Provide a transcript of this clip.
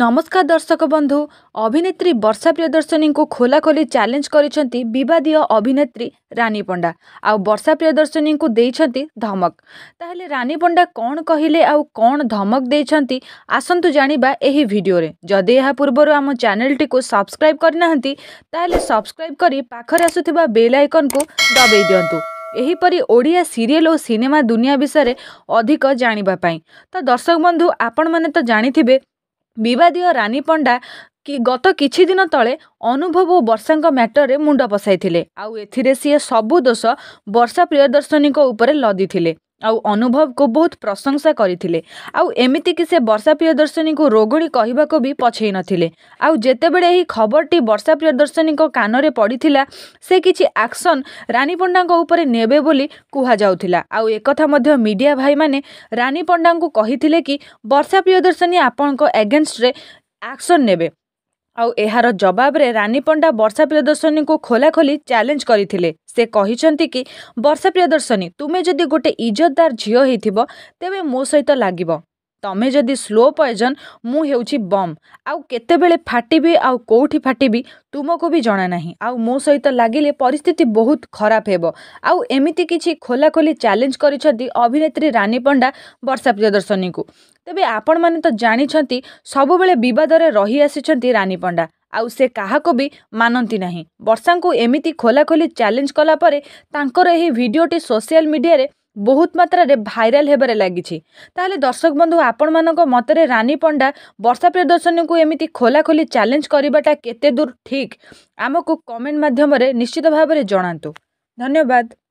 ନମସ୍କାର ଦର୍ଶକ ବନ୍ଧୁ ଅଭିନେତ୍ରୀ ବର୍ଷା ପ୍ରିୟଦର୍ଶନୀଙ୍କୁ ଖୋଲାଖୋଲି ଚ୍ୟାଲେଞ୍ଜ କରିଛନ୍ତି ବିବାଦୀୟ ଅଭିନେତ୍ରୀ ରାନୀ ପଣ୍ଡା ଆଉ ବର୍ଷା ପ୍ରିୟଦର୍ଶନୀଙ୍କୁ ଦେଇଛନ୍ତି ଧମକ ତାହେଲେ ରାନୀ ପଣ୍ଡା କ'ଣ କହିଲେ ଆଉ କ'ଣ ଧମକ ଦେଇଛନ୍ତି ଆସନ୍ତୁ ଜାଣିବା ଏହି ଭିଡ଼ିଓରେ ଯଦି ଏହା ପୂର୍ବରୁ ଆମ ଚ୍ୟାନେଲଟିକୁ ସବସ୍କ୍ରାଇବ୍ କରିନାହାନ୍ତି ତାହେଲେ ସବସ୍କ୍ରାଇବ୍ କରି ପାଖରେ ଆସୁଥିବା ବେଲ୍ ଆଇକନ୍କୁ ଦବାଇ ଦିଅନ୍ତୁ ଏହିପରି ଓଡ଼ିଆ ସିରିଏଲ୍ ଓ ସିନେମା ଦୁନିଆ ବିଷୟରେ ଅଧିକ ଜାଣିବା ପାଇଁ ତ ଦର୍ଶକ ବନ୍ଧୁ ଆପଣମାନେ ତ ଜାଣିଥିବେ ବିବାଦୀୟ ରାନୀ ପଣ୍ଡା କି ଗତ କିଛି ଦିନ ତଳେ ଅନୁଭବ ଓ ବର୍ଷାଙ୍କ ମ୍ୟାଟରରେ ମୁଣ୍ଡ ପଶାଇଥିଲେ ଆଉ ଏଥିରେ ସିଏ ସବୁ ଦୋଷ ବର୍ଷା ପ୍ରିୟଦର୍ଶିନୀଙ୍କ ଉପରେ ଲଦିଥିଲେ ଆଉ ଅନୁଭବକୁ ବହୁତ ପ୍ରଶଂସା କରିଥିଲେ ଆଉ ଏମିତିକି ସେ ବର୍ଷା ପ୍ରିୟଦର୍ଶିନୀଙ୍କୁ ରୋଗୁଣୀ କହିବାକୁ ବି ପଛେଇ ନଥିଲେ ଆଉ ଯେତେବେଳେ ଏହି ଖବରଟି ବର୍ଷା ପ୍ରିୟଦର୍ଶିନୀଙ୍କ କାନରେ ପଡ଼ିଥିଲା ସେ କିଛି ଆକ୍ସନ ରାଣୀ ପଣ୍ଡାଙ୍କ ଉପରେ ନେବେ ବୋଲି କୁହାଯାଉଥିଲା ଆଉ ଏକଥା ମଧ୍ୟ ମିଡ଼ିଆ ଭାଇମାନେ ରାଣୀ ପଣ୍ଡାଙ୍କୁ କହିଥିଲେ କି ବର୍ଷା ପ୍ରିୟଦର୍ଶିନୀ ଆପଣଙ୍କ ଏଗେନଷ୍ଟରେ ଆକ୍ସନ ନେବେ ଆଉ ଏହାର ଜବାବରେ ରାନୀ ପଣ୍ଡା ବର୍ଷା ପ୍ରିୟଦର୍ଶନୀଙ୍କୁ ଖୋଲାଖୋଲି ଚ୍ୟାଲେଞ୍ଜ କରିଥିଲେ ସେ କହିଛନ୍ତି କି ବର୍ଷା ପ୍ରିୟଦର୍ଶନୀ ତୁମେ ଯଦି ଗୋଟେ ଇଜ୍ଜତଦାର ଝିଅ ହୋଇଥିବ ତେବେ ମୋ ସହିତ ଲାଗିବ ତମେ ଯଦି ସ୍ଲୋ ପଏଜନ୍ ମୁଁ ହେଉଛି ବମ୍ ଆଉ କେତେବେଳେ ଫାଟିବି ଆଉ କେଉଁଠି ଫାଟିବି ତୁମକୁ ବି ଜଣା ନାହିଁ ଆଉ ମୋ ସହିତ ଲାଗିଲେ ପରିସ୍ଥିତି ବହୁତ ଖରାପ ହେବ ଆଉ ଏମିତି କିଛି ଖୋଲାଖୋଲି ଚ୍ୟାଲେଞ୍ଜ କରିଛନ୍ତି ଅଭିନେତ୍ରୀ ରାନୀ ପଣ୍ଡା ବର୍ଷା ପ୍ରିୟଦର୍ଶନୀଙ୍କୁ ତେବେ ଆପଣମାନେ ତ ଜାଣିଛନ୍ତି ସବୁବେଳେ ବିବାଦରେ ରହି ଆସିଛନ୍ତି ରାନୀ ପଣ୍ଡା ଆଉ ସେ କାହାକୁ ବି ମାନନ୍ତି ନାହିଁ ବର୍ଷାଙ୍କୁ ଏମିତି ଖୋଲାଖୋଲି ଚ୍ୟାଲେଞ୍ଜ କଲା ପରେ ତାଙ୍କର ଏହି ଭିଡ଼ିଓଟି ସୋସିଆଲ ମିଡ଼ିଆରେ ବହୁତ ମାତ୍ରାରେ ଭାଇରାଲ ହେବାରେ ଲାଗିଛି ତାହେଲେ ଦର୍ଶକ ବନ୍ଧୁ ଆପଣମାନଙ୍କ ମତରେ ରାନୀ ପଣ୍ଡା ବର୍ଷା ପ୍ରିୟଦର୍ଶନୀକୁ ଏମିତି ଖୋଲାଖୋଲି ଚ୍ୟାଲେଞ୍ଜ କରିବାଟା କେତେ ଦୂର ଠିକ୍ ଆମକୁ କମେଣ୍ଟ ମାଧ୍ୟମରେ ନିଶ୍ଚିତ ଭାବରେ ଜଣାନ୍ତୁ ଧନ୍ୟବାଦ